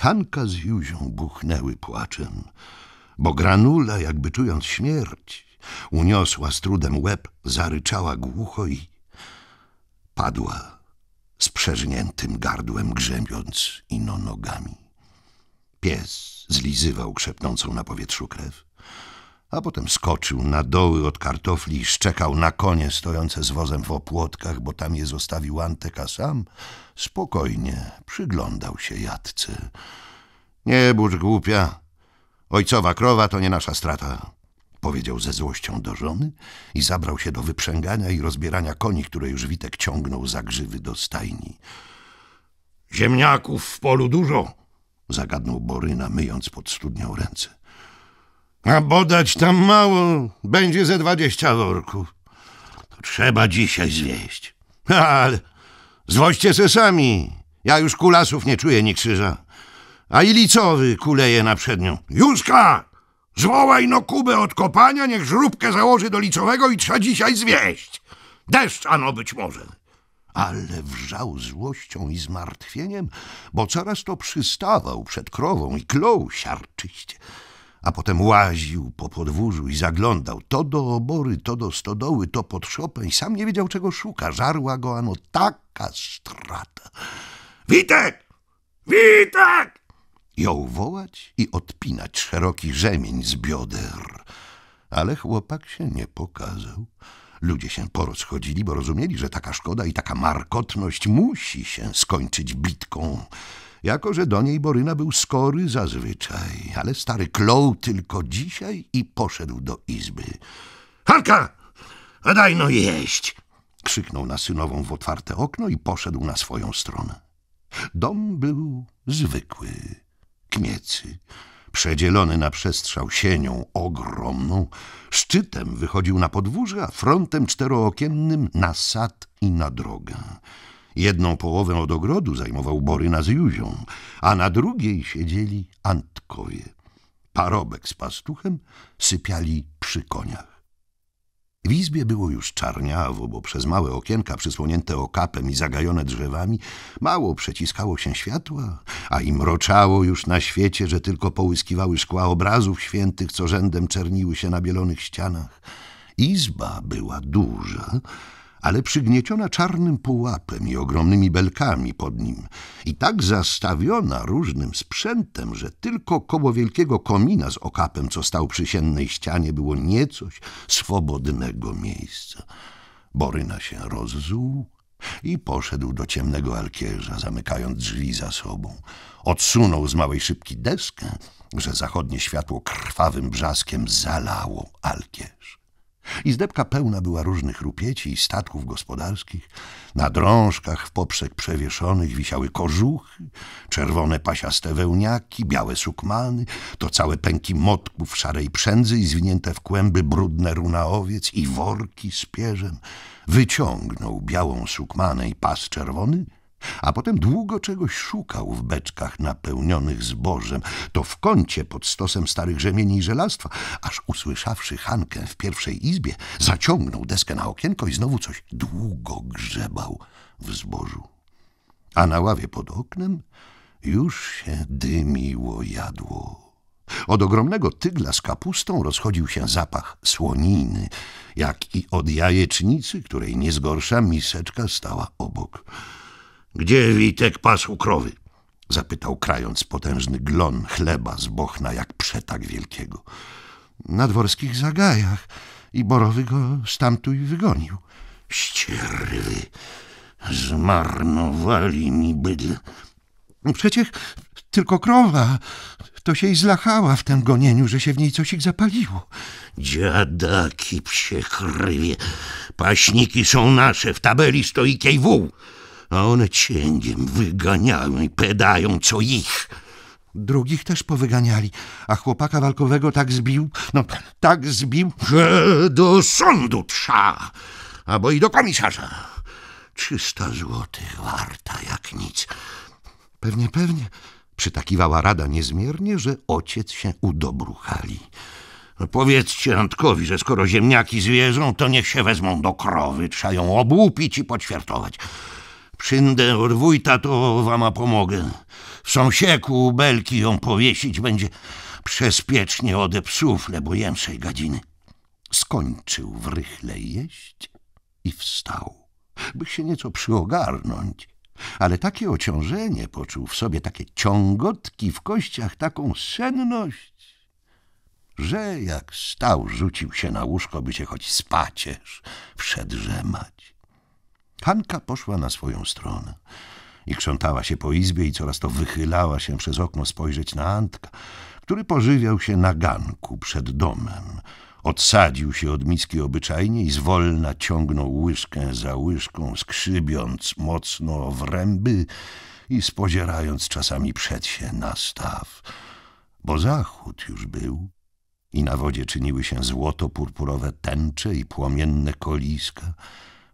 Hanka z Juzią buchnęły płaczem, bo granula, jakby czując śmierć, uniosła z trudem łeb, zaryczała głucho i padła z przeżniętym gardłem, grzemiąc ino nogami. Pies zlizywał krzepnącą na powietrzu krew a potem skoczył na doły od kartofli i szczekał na konie stojące z wozem w opłotkach, bo tam je zostawił Antek, a sam spokojnie przyglądał się jadce. Nie burz głupia, ojcowa krowa to nie nasza strata, powiedział ze złością do żony i zabrał się do wyprzęgania i rozbierania koni, które już Witek ciągnął za grzywy do stajni. Ziemniaków w polu dużo, zagadnął Boryna, myjąc pod studnią ręce. A bodać tam mało, będzie ze dwadzieścia worków. To trzeba dzisiaj zwieść. Ale zwoźcie se sami. Ja już kulasów nie czuję, ni krzyża. A i licowy kuleje na przednią. Józka! Zwołaj no Kubę od kopania, niech żróbkę założy do licowego i trzeba dzisiaj zwieść. Deszcz ano być może. Ale wrzał złością i zmartwieniem, bo coraz to przystawał przed krową i klął siarczyście a potem łaził po podwórzu i zaglądał to do obory, to do stodoły, to pod szopę i sam nie wiedział, czego szuka. Żarła go ano taka strata. Witek! Witek! Jął wołać i odpinać szeroki rzemień z bioder. Ale chłopak się nie pokazał. Ludzie się porozchodzili, bo rozumieli, że taka szkoda i taka markotność musi się skończyć bitką jako że do niej Boryna był skory zazwyczaj. Ale stary klął tylko dzisiaj i poszedł do izby. — Halka! A daj no jeść! — krzyknął na synową w otwarte okno i poszedł na swoją stronę. Dom był zwykły, kmiecy, przedzielony na przestrzał sienią ogromną. Szczytem wychodził na podwórze, a frontem czterookiennym na sad i na drogę. Jedną połowę od ogrodu zajmował Boryna z Józią, a na drugiej siedzieli Antkowie. Parobek z pastuchem sypiali przy koniach. W izbie było już czarniawo, bo przez małe okienka przysłonięte okapem i zagajone drzewami mało przeciskało się światła, a i mroczało już na świecie, że tylko połyskiwały szkła obrazów świętych, co rzędem czerniły się na bielonych ścianach. Izba była duża, ale przygnieciona czarnym pułapem i ogromnymi belkami pod nim i tak zastawiona różnym sprzętem, że tylko koło wielkiego komina z okapem, co stał przy siennej ścianie, było niecoś swobodnego miejsca. Boryna się rozzół i poszedł do ciemnego alkierza, zamykając drzwi za sobą. Odsunął z małej szybki deskę, że zachodnie światło krwawym brzaskiem zalało alkierz. Izdebka pełna była różnych rupieci i statków gospodarskich. Na drążkach w poprzek przewieszonych wisiały kożuchy, czerwone pasiaste wełniaki, białe sukmany, to całe pęki motków szarej przędzy i zwinięte w kłęby brudne runa owiec i worki z pierzem. Wyciągnął białą sukmanę i pas czerwony – a potem długo czegoś szukał w beczkach napełnionych zbożem, to w kącie pod stosem starych rzemieni i żelastwa, aż usłyszawszy Hankę w pierwszej izbie, zaciągnął deskę na okienko i znowu coś długo grzebał w zbożu. A na ławie pod oknem już się dymiło jadło. Od ogromnego tygla z kapustą rozchodził się zapach słoniny, jak i od jajecznicy, której niezgorsza miseczka stała obok – gdzie Witek pasł krowy? Zapytał krając potężny glon chleba z bochna jak przetak wielkiego. Na dworskich zagajach i Borowy go stamtąd wygonił. Ścierwy, zmarnowali mi bydl. Przecież tylko krowa, to się i zlachała w tym gonieniu, że się w niej coś ich zapaliło. Dziadaki psie chrywie, paśniki są nasze, w tabeli stoi kiej wół a one cięgiem wyganiają i pedają, co ich. Drugich też powyganiali, a chłopaka walkowego tak zbił, no tak zbił, że do sądu trza, albo i do komisarza. Trzysta złotych warta jak nic. Pewnie, pewnie, przytakiwała rada niezmiernie, że ojciec się udobruchali. powiedzcie Antkowi, że skoro ziemniaki zwierzą, to niech się wezmą do krowy, trzają obłupić i poćwiartować. Przyndę od wójta to wama pomogę. W sąsieku belki ją powiesić będzie przespiecznie ode psów lebojemszej gadziny. Skończył w rychle jeść i wstał, by się nieco przyogarnąć. Ale takie ociążenie poczuł w sobie, takie ciągotki w kościach, taką senność, że jak stał, rzucił się na łóżko, by się choć spaciesz, przedrzemać. Hanka poszła na swoją stronę i krzątała się po izbie i coraz to wychylała się przez okno spojrzeć na Antka, który pożywiał się na ganku przed domem. Odsadził się od miski obyczajnie i zwolna ciągnął łyżkę za łyżką, skrzybiąc mocno w wręby i spozierając czasami przed się na staw. Bo zachód już był i na wodzie czyniły się złoto-purpurowe tęcze i płomienne koliska,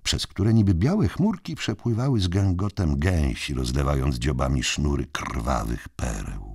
przez które niby białe chmurki przepływały z gęgotem gęsi, rozlewając dziobami sznury krwawych pereł.